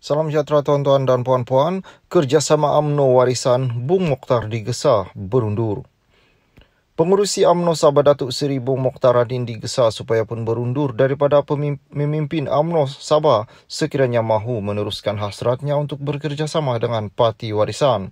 Salam sejahtera tuan-tuan dan puan-puan. Kerjasama Amno warisan Bung Mokhtar digesa berundur. Pengurusi Amno Sabah Datuk Seri Bung Mokhtar Radin digesa supaya pun berundur daripada memimpin Amno Sabah sekiranya mahu meneruskan hasratnya untuk bekerjasama dengan parti warisan.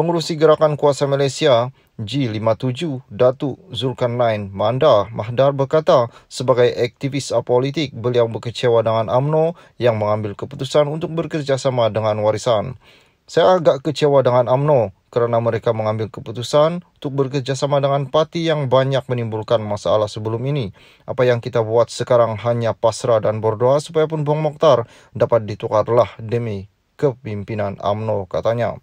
Pengurusi Gerakan Kuasa Malaysia G57 Datuk Zulkarnain Manda Mahdar berkata sebagai aktivis apolitik beliau berkecewa dengan AMNO yang mengambil keputusan untuk bekerjasama dengan warisan. Saya agak kecewa dengan AMNO kerana mereka mengambil keputusan untuk bekerjasama dengan parti yang banyak menimbulkan masalah sebelum ini. Apa yang kita buat sekarang hanya pasrah dan berdoa supaya pun Bung Mokhtar dapat ditukarlah demi kepimpinan AMNO katanya.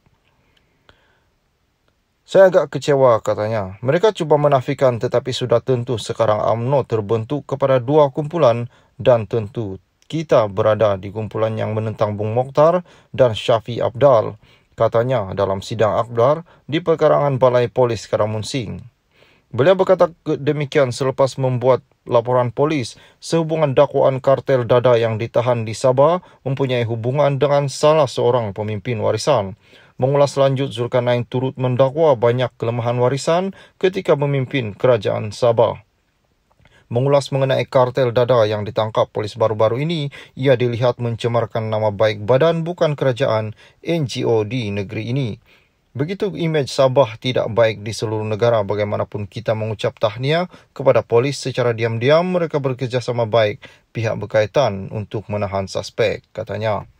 Saya agak kecewa katanya. Mereka cuba menafikan tetapi sudah tentu sekarang UMNO terbentuk kepada dua kumpulan dan tentu kita berada di kumpulan yang menentang Bung Mokhtar dan Syafi Abdal, katanya dalam sidang Akbar di perkarangan Balai Polis Karamunsing. Beliau berkata demikian selepas membuat laporan polis sehubungan dakwaan kartel dada yang ditahan di Sabah mempunyai hubungan dengan salah seorang pemimpin warisan mengulas lanjut Zulkarnain turut mendakwa banyak kelemahan warisan ketika memimpin kerajaan Sabah. Mengulas mengenai kartel dada yang ditangkap polis baru-baru ini, ia dilihat mencemarkan nama baik badan bukan kerajaan NGO di negeri ini. Begitu imej Sabah tidak baik di seluruh negara bagaimanapun kita mengucap tahniah kepada polis secara diam-diam mereka bekerjasama baik pihak berkaitan untuk menahan suspek, katanya.